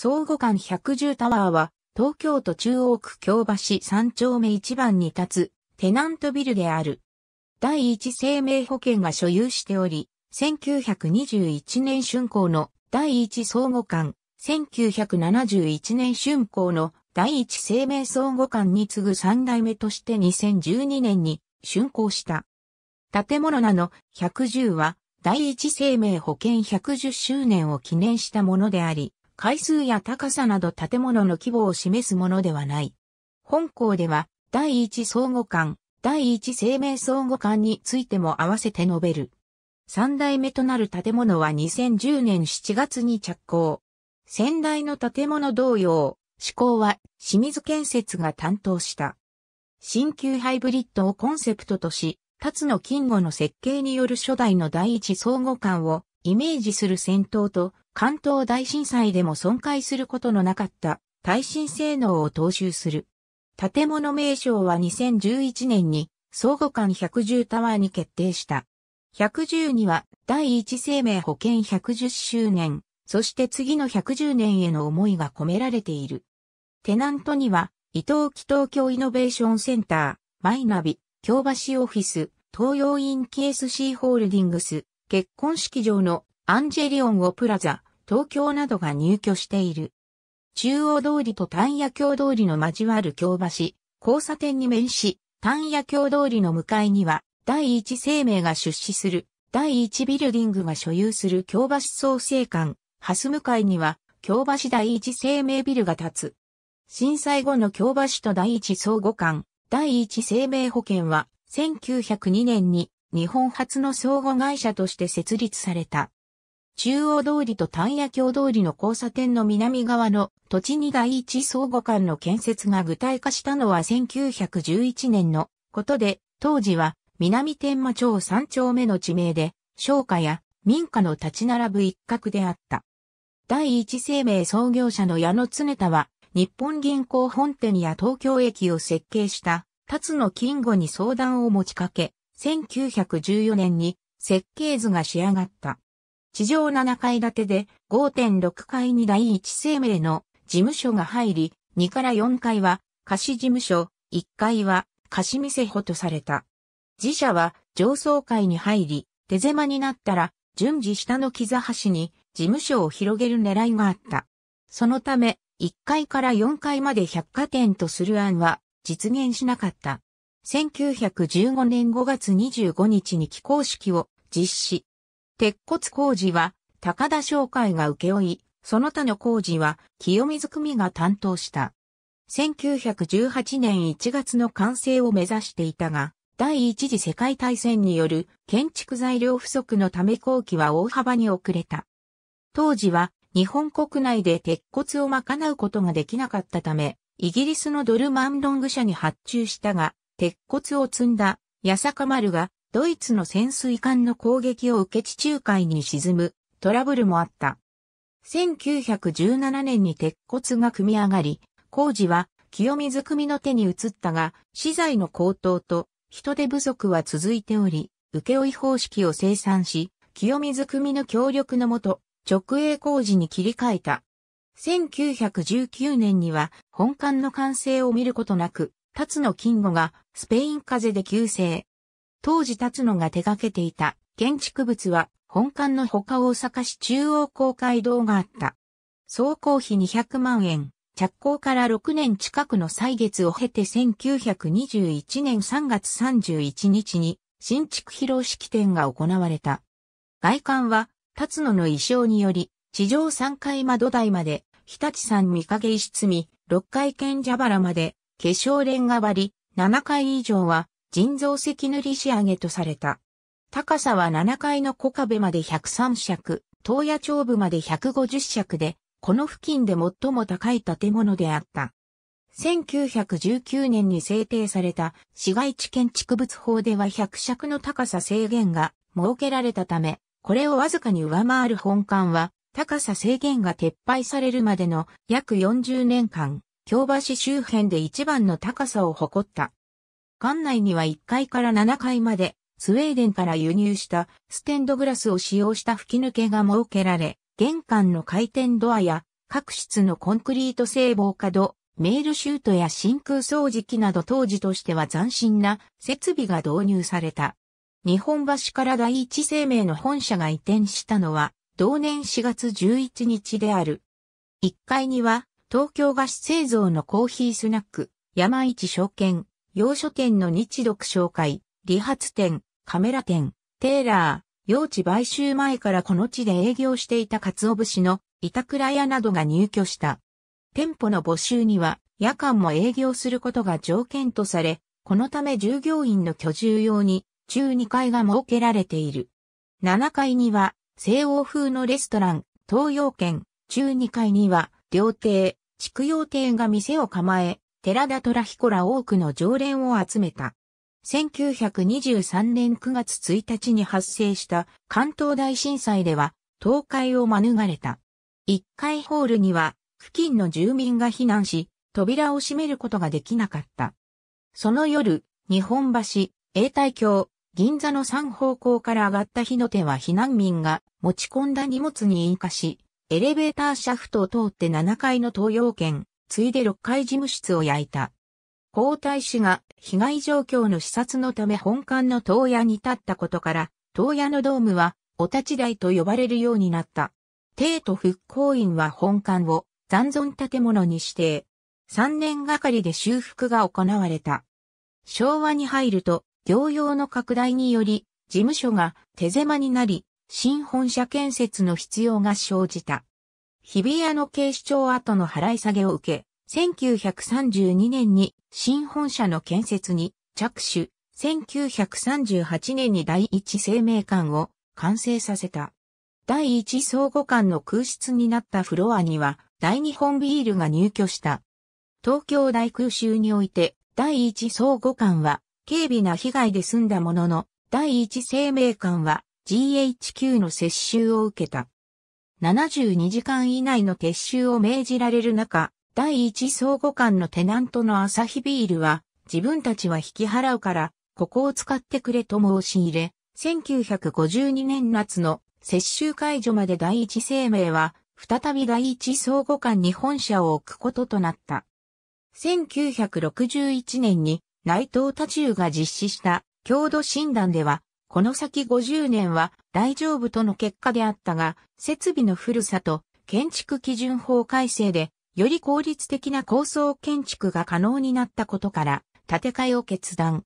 相互間110タワーは、東京都中央区京橋三丁目一番に立つ、テナントビルである。第一生命保険が所有しており、1921年春工の第一相互間、1971年春工の第一生命相互間に次ぐ三代目として2012年に竣工した。建物なの110は第一生命保険110周年を記念したものであり、階数や高さなど建物の規模を示すものではない。本校では、第一相互館、第一生命相互館についても合わせて述べる。三代目となる建物は2010年7月に着工。先代の建物同様、施工は清水建設が担当した。新旧ハイブリッドをコンセプトとし、辰野金吾の設計による初代の第一相互館をイメージする戦闘と関東大震災でも損壊することのなかった耐震性能を踏襲する。建物名称は2011年に相互間110タワーに決定した。110には第一生命保険110周年、そして次の110年への思いが込められている。テナントには伊東木東京イノベーションセンター、マイナビ、京橋オフィス、東洋インス SC ホールディングス、結婚式場のアンジェリオンをプラザ、東京などが入居している。中央通りと丹野橋通りの交わる京橋、交差点に面し、丹野橋通りの向かいには、第一生命が出資する、第一ビルディングが所有する京橋創生館、ハス向かいには、京橋第一生命ビルが建つ。震災後の京橋と第一相互間、第一生命保険は、1902年に日本初の相互会社として設立された。中央通りと丹野橋通りの交差点の南側の土地に第一相互間の建設が具体化したのは1911年のことで、当時は南天馬町3丁目の地名で、商家や民家の立ち並ぶ一角であった。第一生命創業者の矢野常田は、日本銀行本店や東京駅を設計した、辰野金吾に相談を持ちかけ、1914年に設計図が仕上がった。地上7階建てで5.6階に第一生命の事務所が入り、2から4階は貸事務所、1階は貸店舗とされた。自社は上層階に入り、手狭になったら順次下の木座橋に事務所を広げる狙いがあった。そのため、1階から4階まで百貨店とする案は実現しなかった。1915年5月25日に起工式を実施。鉄骨工事は高田商会が請負い、その他の工事は清水組が担当した。1918年1月の完成を目指していたが、第一次世界大戦による建築材料不足のため工期は大幅に遅れた。当時は日本国内で鉄骨を賄うことができなかったため、イギリスのドルマンロング社に発注したが、鉄骨を積んだ八坂丸がドイツの潜水艦の攻撃を受け地中海に沈むトラブルもあった。1917年に鉄骨が組み上がり、工事は清水組の手に移ったが、資材の高騰と人手不足は続いており、請負方式を生産し、清水組の協力のもと、直営工事に切り替えた。1919年には本館の完成を見ることなく、辰野金吾がスペイン風邪で急性、当時立野が手掛けていた建築物は本館の他大阪市中央公会堂があった。総工費200万円、着工から6年近くの歳月を経て1921年3月31日に新築披露式典が行われた。外観は、立野の衣装により、地上3階窓台まで、日立山御影石積み、6階賢者原まで、化粧レンガ張り、7階以上は、人造石塗り仕上げとされた。高さは7階の小壁まで103尺、東野町部まで150尺で、この付近で最も高い建物であった。1919年に制定された市街地建築物法では100尺の高さ制限が設けられたため、これをわずかに上回る本館は、高さ制限が撤廃されるまでの約40年間、京橋周辺で一番の高さを誇った。館内には1階から7階まで、スウェーデンから輸入したステンドグラスを使用した吹き抜けが設けられ、玄関の回転ドアや各室のコンクリート製防火戸、メールシュートや真空掃除機など当時としては斬新な設備が導入された。日本橋から第一生命の本社が移転したのは同年4月11日である。1階には東京菓子製造のコーヒースナック、山市証券、洋書店の日読紹介、理髪店、カメラ店、テーラー、用地買収前からこの地で営業していた鰹節の板倉屋などが入居した。店舗の募集には夜間も営業することが条件とされ、このため従業員の居住用に中2階が設けられている。7階には西欧風のレストラン、東洋圏、中2階には料亭、畜養亭が店を構え、寺田虎彦ら多くの常連を集めた。1923年9月1日に発生した関東大震災では倒壊を免れた。1階ホールには付近の住民が避難し、扉を閉めることができなかった。その夜、日本橋、永代橋、銀座の3方向から上がった火の手は避難民が持ち込んだ荷物に引火し、エレベーターシャフトを通って7階の東洋圏、ついで6階事務室を焼いた。皇太子が被害状況の視察のため本館の東屋に立ったことから、東屋のドームはお立ち台と呼ばれるようになった。帝都復興院は本館を残存建物に指定。3年がかりで修復が行われた。昭和に入ると、業用の拡大により、事務所が手狭になり、新本社建設の必要が生じた。日比谷の警視庁跡の払い下げを受け、1932年に新本社の建設に着手、1938年に第一生命館を完成させた。第一相互館の空室になったフロアには、大日本ビールが入居した。東京大空襲において、第一相互館は、軽微な被害で済んだものの、第一生命館は GHQ の接収を受けた。72時間以内の撤収を命じられる中、第一相互間のテナントの朝日ビールは、自分たちは引き払うから、ここを使ってくれと申し入れ、1952年夏の接収解除まで第一生命は、再び第一相互間に本社を置くこととなった。1961年に内藤多中が実施した郷土診断では、この先50年は大丈夫との結果であったが、設備の古さと建築基準法改正で、より効率的な高層建築が可能になったことから、建て替えを決断。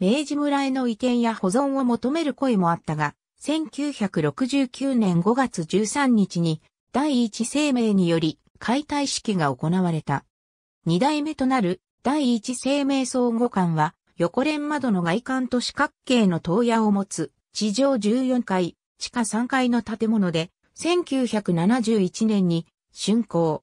明治村への移転や保存を求める声もあったが、1969年5月13日に第一生命により解体式が行われた。二代目となる第一生命総合館は横連窓の外観と四角形の塔屋を持つ、地上14階、地下3階の建物で、1971年に竣工。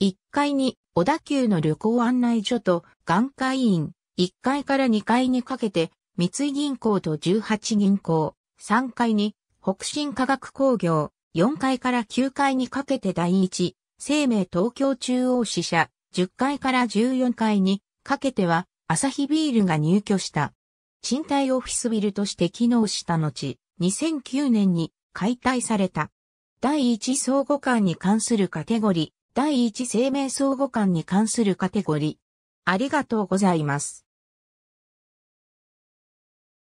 1階に小田急の旅行案内所と眼科医院、1階から2階にかけて、三井銀行と18銀行、3階に北進科学工業、4階から9階にかけて第一、生命東京中央支社、10階から14階にかけてはアサヒビールが入居した。賃貸オフィスビルとして機能した後、2009年に解体された。第1相互間に関するカテゴリー、第1生命相互間に関するカテゴリー。ありがとうございます。